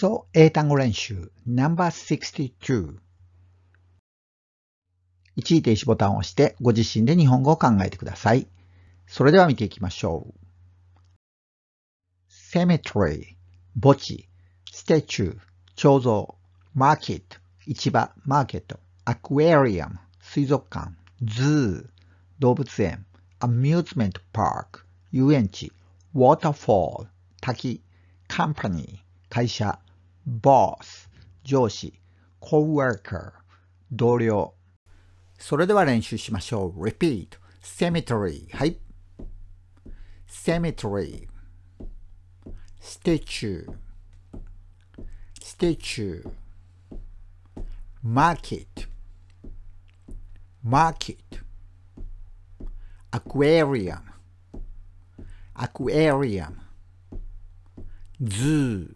礎英単語練習 No.62 一時停止ボタンを押してご自身で日本語を考えてください。それでは見ていきましょう。cemetery 墓地 statue 彫像 market 市場マーケット aquarium 水族館 zoo 動物園 amusement park 遊園地 waterfall 滝 company 会社 boss 上司 coworker 同僚それでは練習しましょう repeat cemetery はい cemetery statue statue market market aquarium aquarium zoo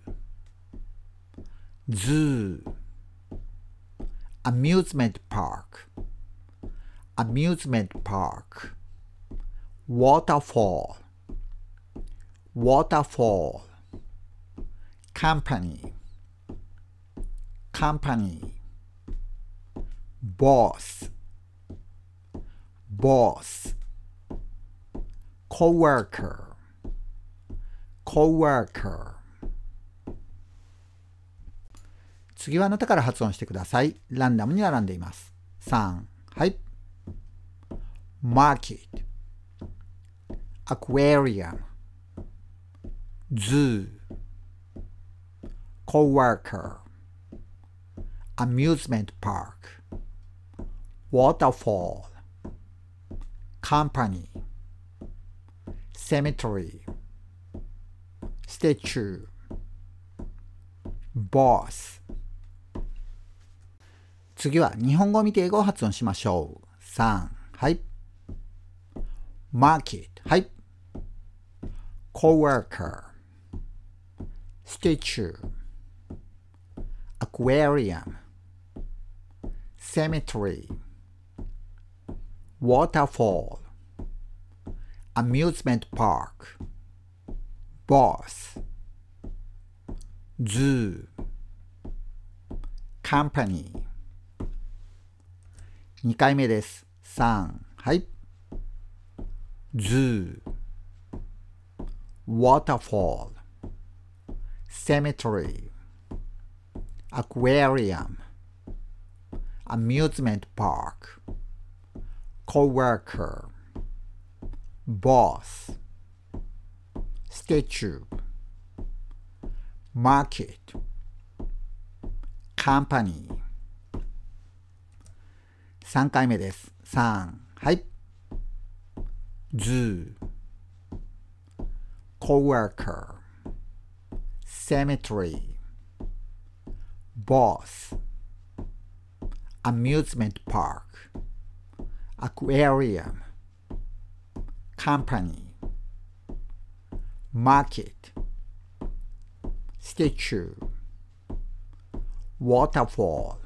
zoo amusement park amusement park waterfall waterfall company company boss boss coworker coworker 次はあなたから発音してください。ランダムに並んでいます。3、はい。market, aquarium, zoo, coworker, amusement park, waterfall, company, cemetery, statue, boss, 次は日本語を見て英語を発音しましょう。3、はい。market、はい。coworker、statue、aquarium、cemetery、waterfall、amusement park、boss、zoo、company、2回目です。3、はい。zoo, waterfall, cemetery, aquarium, amusement park, coworker, boss, statue, market, company, 3回目です。3、はい。ズー、コーワーカー、セミトリー、ボス、アミューズメントパーク、アクエリアム、カンパニー、マーケット、スティチュー、ウォーターフォール、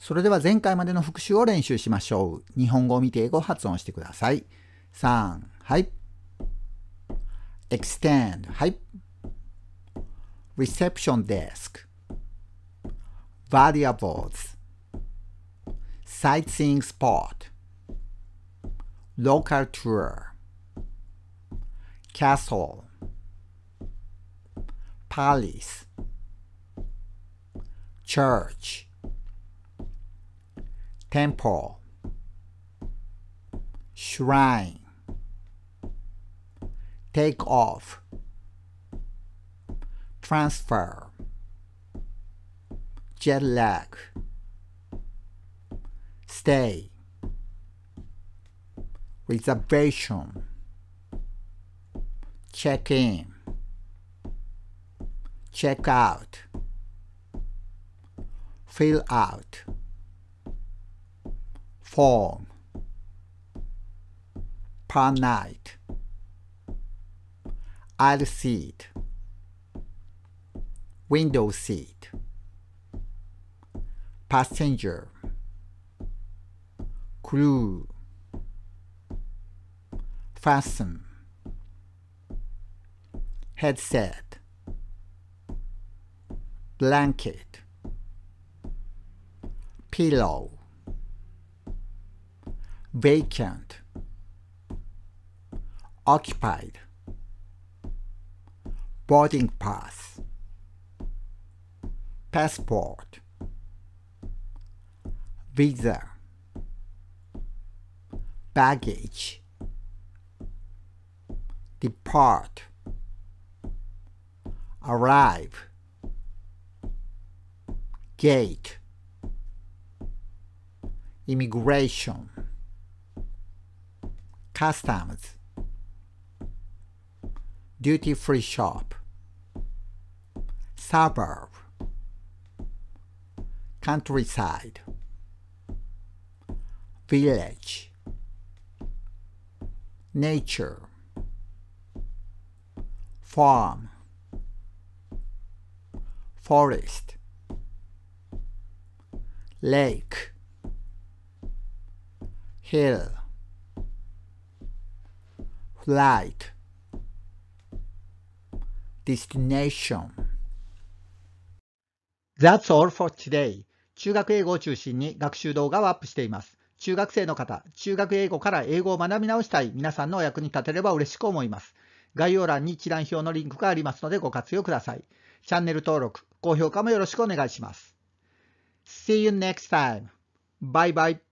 それでは前回までの復習を練習しましょう。日本語を見て英語を発音してください。3、はい。extend, はい。reception desk, variables, sightseeing spot, local tour, castle, palace, church, temple, shrine, take off, transfer, jet lag, stay, reservation, check in, check out, fill out form per night. Aisle seat, window seat, passenger, crew, fasten, headset, blanket, pillow vacant, occupied, boarding pass, passport, visa, baggage, depart, arrive, gate, immigration customs duty free shop suburb countryside village nature farm forest lake hill flight destination That's all for today 中学英語を中心に学習動画をアップしています中学生の方中学英語から英語を学び直したい皆さんのお役に立てれば嬉しく思います概要欄に一覧表のリンクがありますのでご活用くださいチャンネル登録高評価もよろしくお願いします See you next time. Bye bye.